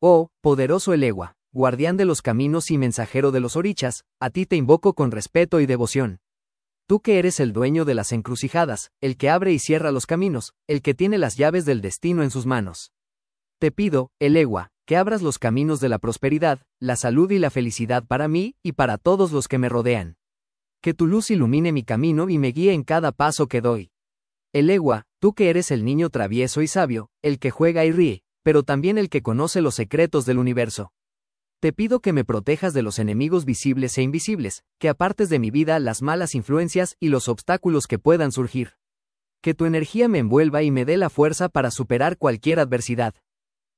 Oh, poderoso Elegua, guardián de los caminos y mensajero de los orichas, a ti te invoco con respeto y devoción. Tú que eres el dueño de las encrucijadas, el que abre y cierra los caminos, el que tiene las llaves del destino en sus manos. Te pido, Elegua, que abras los caminos de la prosperidad, la salud y la felicidad para mí y para todos los que me rodean. Que tu luz ilumine mi camino y me guíe en cada paso que doy. Elegua, tú que eres el niño travieso y sabio, el que juega y ríe, pero también el que conoce los secretos del universo. Te pido que me protejas de los enemigos visibles e invisibles, que apartes de mi vida las malas influencias y los obstáculos que puedan surgir. Que tu energía me envuelva y me dé la fuerza para superar cualquier adversidad.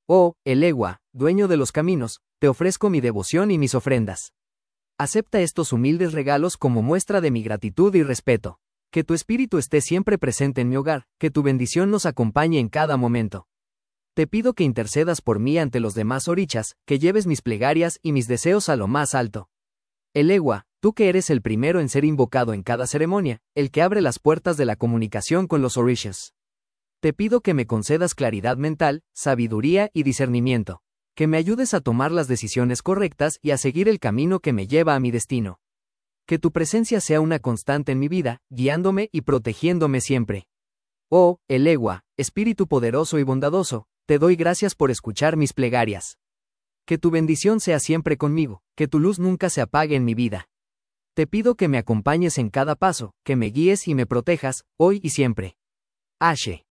Oh, el Egua, dueño de los caminos, te ofrezco mi devoción y mis ofrendas. Acepta estos humildes regalos como muestra de mi gratitud y respeto. Que tu espíritu esté siempre presente en mi hogar, que tu bendición nos acompañe en cada momento. Te pido que intercedas por mí ante los demás orichas, que lleves mis plegarias y mis deseos a lo más alto. Elegua, tú que eres el primero en ser invocado en cada ceremonia, el que abre las puertas de la comunicación con los orichas. Te pido que me concedas claridad mental, sabiduría y discernimiento. Que me ayudes a tomar las decisiones correctas y a seguir el camino que me lleva a mi destino. Que tu presencia sea una constante en mi vida, guiándome y protegiéndome siempre. Oh, Elegua, espíritu poderoso y bondadoso, te doy gracias por escuchar mis plegarias. Que tu bendición sea siempre conmigo, que tu luz nunca se apague en mi vida. Te pido que me acompañes en cada paso, que me guíes y me protejas, hoy y siempre. Ashe.